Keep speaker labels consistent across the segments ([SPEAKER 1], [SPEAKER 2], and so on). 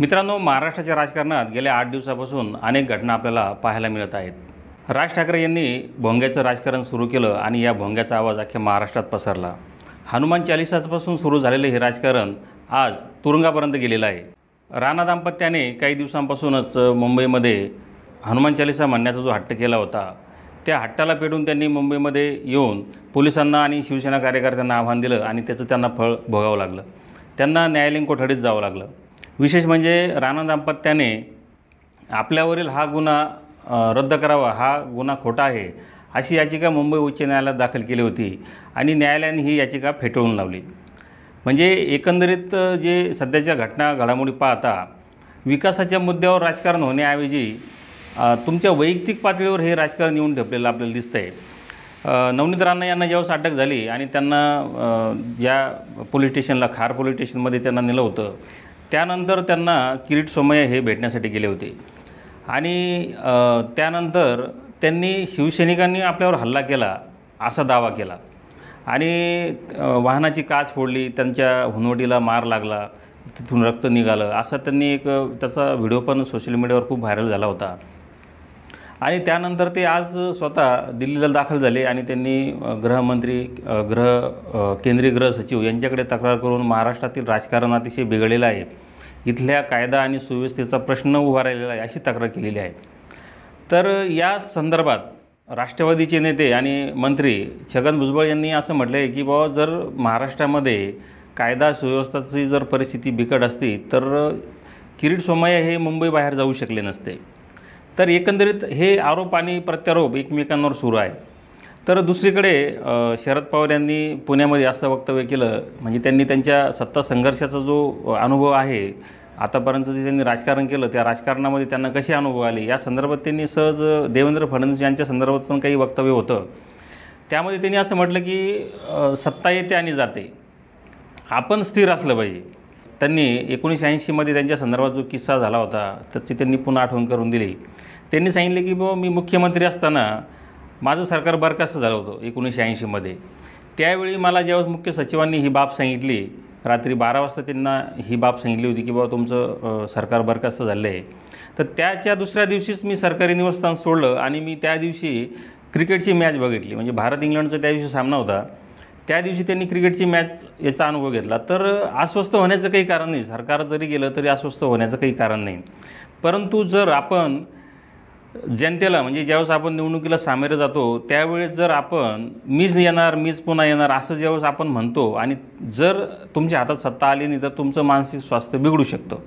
[SPEAKER 1] मित्रांनो महाराष्ट्राच्या राजकारणात गेल्या आठ दिवसापासून अनेक घटना आपल्याला पाहायला मिळत आहेत राज ठाकरे यांनी भोंग्याचं राजकारण सुरू केलं आणि या भोंग्याचा आवाज अख्ख्या महाराष्ट्रात पसरला हनुमान चालिसापासून सुरू झालेलं हे राजकारण आज तुरुंगापर्यंत गेलेलं आहे राणा दाम्पत्याने काही दिवसांपासूनच मुंबईमध्ये हनुमान चालिसा म्हणण्याचा जो हट्ट केला होता त्या हट्टाला पेटून त्यांनी मुंबईमध्ये येऊन पोलिसांना आणि शिवसेना कार्यकर्त्यांना आव्हान दिलं आणि त्याचं त्यांना फळ भोगावं लागलं त्यांना न्यायालयीन कोठडीत जावं लागलं विशेष म्हणजे राणा दाम्पत्याने आपल्यावरील हा गुन्हा रद्द करावा हा गुन्हा खोटा आहे अशी याचिका मुंबई उच्च न्यायालयात दाखल केली होती आणि न्यायालयाने ही याचिका फेटाळून लावली म्हणजे एकंदरीत जे सध्याच्या घटना घडामोडी पाहता विकासाच्या मुद्द्यावर राजकारण होण्याऐवजी तुमच्या वैयक्तिक पातळीवर हे राजकारण येऊन ठेपलेलं आपल्याला दिसतं आहे नवनीत राणा यांना जेव्हा अटक झाली आणि त्यांना ज्या पोलिस स्टेशनला खार पोलीस स्टेशनमध्ये त्यांना नेलं होतं त्यानंतर त्यांना किरीट सोमय्या हे भेटण्यासाठी गेले होते आणि त्यानंतर त्यांनी शिवसैनिकांनी आपल्यावर हल्ला केला असा दावा केला आणि वाहनाची काच फोडली त्यांच्या हुनवटीला मार लागला तिथून रक्त निघालं असा त्यांनी एक त्याचा व्हिडिओ पण सोशल मीडियावर खूप व्हायरल झाला होता आणि त्यानंतर ते आज स्वतः दिल्लीला दाखल झाले आणि त्यांनी गृहमंत्री गृह केंद्रीय गृह सचिव यांच्याकडे तक्रार करून महाराष्ट्रातील राजकारण अतिशय बिघडलेलं आहे इथल्या कायदा आणि सुव्यवस्थेचा प्रश्न उभा राहिलेला आहे अशी तक्रार केलेली आहे तर या संदर्भात राष्ट्रवादीचे नेते आणि मंत्री छगन भुजबळ यांनी असं म्हटलं आहे की बाबा जर महाराष्ट्रामध्ये कायदा सुव्यवस्थाची जर परिस्थिती बिकट असती तर किरीट सोमय्या हे मुंबई बाहेर जाऊ शकले नसते तर एकंदरीत हे आरोप आणि प्रत्यारोप एकमेकांवर सुरू आहे तर दुसरीकडे शरद पवार यांनी पुण्यामध्ये असं वक्तव्य केलं म्हणजे त्यांनी त्यांच्या सत्ता संघर्षाचा जो अनुभव आहे आतापर्यंत जे त्यांनी राजकारण केलं त्या राजकारणामध्ये त्यांना कसे अनुभव आले या संदर्भात त्यांनी सहज देवेंद्र फडणवीस यांच्या संदर्भात पण काही वक्तव्य होतं त्यामध्ये त्यांनी असं म्हटलं की सत्ता येते आणि जाते आपण स्थिर असलं पाहिजे त्यांनी एकोणीसशे ऐंशीमध्ये त्यांच्या संदर्भात जो किस्सा झाला होता त्याची त्यांनी पुन्हा आठवण करून दिली त्यांनी सांगितले की बाबा मी मुख्यमंत्री असताना माझं सरकार बरखास्त झालं होतं एकोणीसशे ऐंशीमध्ये त्यावेळी मला जेव्हा मुख्य सचिवांनी ही बाब सांगितली रात्री बारा वाजता त्यांना ही बाब सांगितली होती की बाबा तुमचं सरकार बरखास्त झालं आहे तर त्याच्या दुसऱ्या दिवशीच मी सरकारी निवासस्थान सोडलं आणि मी त्या दिवशी क्रिकेटची मॅच बघितली म्हणजे भारत इंग्लंडचा त्या दिवशी सामना होता त्या दिवशी त्यांनी क्रिकेटची मॅच याचा अनुभव घेतला तर अस्वस्थ होण्याचं काही कारण नाही सरकार जरी गेलं तरी अस्वस्थ होण्याचं काही कारण नाही परंतु जर आपण जनतेला म्हणजे ज्यावेळेस आपण निवडणुकीला सामोरे जातो त्यावेळेस जर आपण मीच येणार मीच पुन्हा येणार असं ज्यावेळेस आपण म्हणतो आणि जर तुमच्या हातात सत्ता आली नाही तर तुमचं मानसिक स्वास्थ्य बिघडू शकतं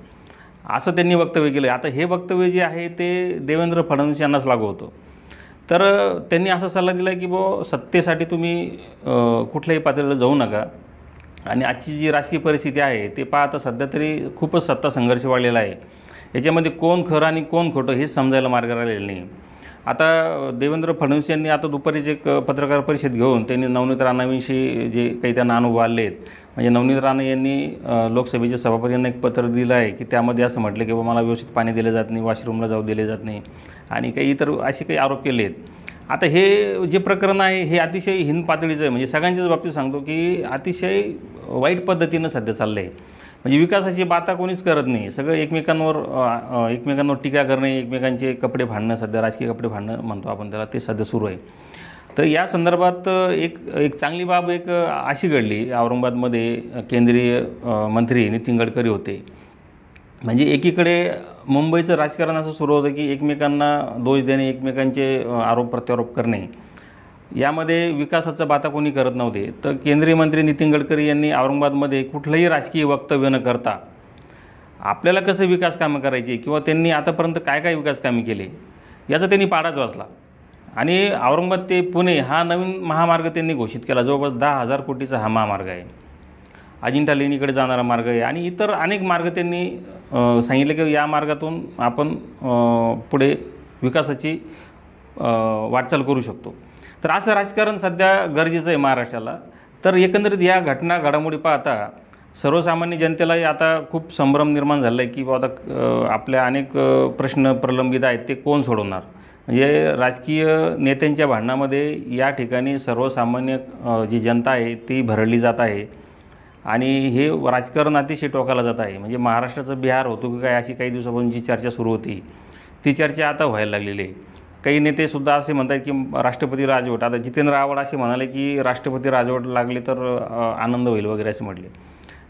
[SPEAKER 1] असं त्यांनी वक्तव्य केलं आता हे वक्तव्य जे आहे ते देवेंद्र फडणवीस यांनाच लागू होतं तर त्यांनी असा सल्ला दिला की बो सत्तेसाठी तुम्ही कुठल्याही पातळीला जाऊ नका आणि आजची जी राजकीय परिस्थिती आहे ते पाहता सध्या तरी खूपच सत्ता संघर्ष वाढलेला आहे याच्यामध्ये कोण खरं आणि कोण खोटं हेच समजायला मार्ग राहिलेलं नाही आता देवेंद्र फडणवीस यांनी आता दुपारीच एक पत्रकार परिषद घेऊन त्यांनी नवनीत राणाविषयी जे काही त्यांना अनुभव आले आहेत म्हणजे नवनीत राणे यांनी लोकसभेचे यांना एक पत्र दिलं आहे की त्यामध्ये असं म्हटलं की बाबा मला व्यवस्थित पाणी दिलं जात नाही वॉशरूमला जाऊ दिले जात नाही आणि काही इतर असे काही आरोप केले आहेत आता हे जे प्रकरण आहे हे अतिशय हिंद पातळीचं आहे म्हणजे सगळ्यांच्याच बाबतीत सांगतो की अतिशय वाईट पद्धतीनं सध्या चाललं आहे म्हणजे विकासाची बाता कोणीच करत नाही सगळं एकमेकांवर एकमेकांवर टीका करणे एकमेकांचे कपडे भांडणं सध्या राजकीय कपडे भांडणं म्हणतो आपण त्याला ते सध्या सुरू आहे तर या संदर्भात एक एक चांगली बाब एक अशी घडली औरंगाबादमध्ये केंद्रीय मंत्री नितीन गडकरी होते म्हणजे एकीकडे मुंबईचं राजकारण असं सुरू होतं की एकमेकांना दोष देणे एकमेकांचे आरोप प्रत्यारोप करणे यामध्ये विकासाचा बाता कोणी करत नव्हते तर केंद्रीय मंत्री नितीन गडकरी यांनी औरंगाबादमध्ये कुठलंही राजकीय वक्तव्य न करता आपल्याला कसं विकास कामं करायची किंवा त्यांनी आतापर्यंत काय काय विकास कामे केले याचा त्यांनी पाडाच वाचला आणि औरंगाबाद ते पुणे हा नवीन महामार्ग त्यांनी घोषित केला जवळपास दहा हजार कोटीचा हा महामार्ग आहे अजिंठा लेणीकडे जाणारा मार्ग आहे आणि इतर अनेक मार्ग त्यांनी सांगितले की या मार्गातून आपण पुढे विकासाची वाटचाल करू शकतो तर असं राजकारण सध्या गरजेचं आहे महाराष्ट्राला तर एकंदरीत या घटना घडामोडी पाहता सर्वसामान्य जनतेलाही आता खूप संभ्रम निर्माण झाला आहे की बाबा आता आपल्या अनेक प्रश्न प्रलंबित आहेत ते कोण सोडवणार म्हणजे राजकीय नेत्यांच्या भांडणामध्ये या ठिकाणी सर्वसामान्य जी जनता आहे ती भरडली जात आहे आणि हे राजकारण अतिशय टोकाला जात आहे म्हणजे महाराष्ट्राचं बिहार होतो की काय अशी काही दिवसापासून जी चर्चा सुरू होती ती चर्चा आता व्हायला लागलेली आहे काही नेतेसुद्धा असे म्हणतात की राष्ट्रपती राजवट आता जितेंद्र आवड असे म्हणाले की राष्ट्रपती राजवट लागले तर आनंद होईल वगैरे असे म्हटले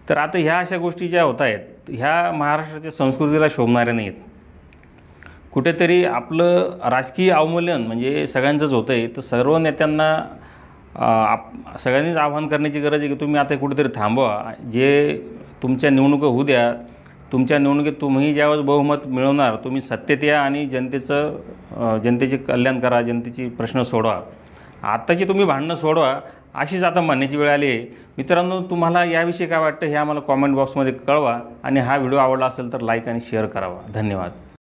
[SPEAKER 1] तर आता ह्या अशा गोष्टी ज्या होत आहेत ह्या महाराष्ट्राच्या संस्कृतीला शोभणाऱ्या नाहीत कुठेतरी आपलं राजकीय अवमूल्यन म्हणजे सगळ्यांचंच होतं आहे तर सर्व नेत्यांना आप सगळ्यांनीच आव्हान करण्याची गरज आहे की तुम्ही आता कुठेतरी थांबवा जे तुमच्या निवडणुका होऊ द्या तुमच्या निवडणुकीत तुम्ही ज्यावेळेस बहुमत मिळवणार तुम्ही सत्तेत या आणि जनतेचं जनतेचे कल्याण करा जनतेची प्रश्न सोडवा आत्ताची तुम्ही भांडणं सोडवा अशीच आता म्हणण्याची वेळ आली आहे मित्रांनो तुम्हाला याविषयी काय वाटतं हे आम्हाला कॉमेंट बॉक्समध्ये कळवा आणि हा व्हिडिओ आवडला असेल तर लाईक आणि शेअर करावा धन्यवाद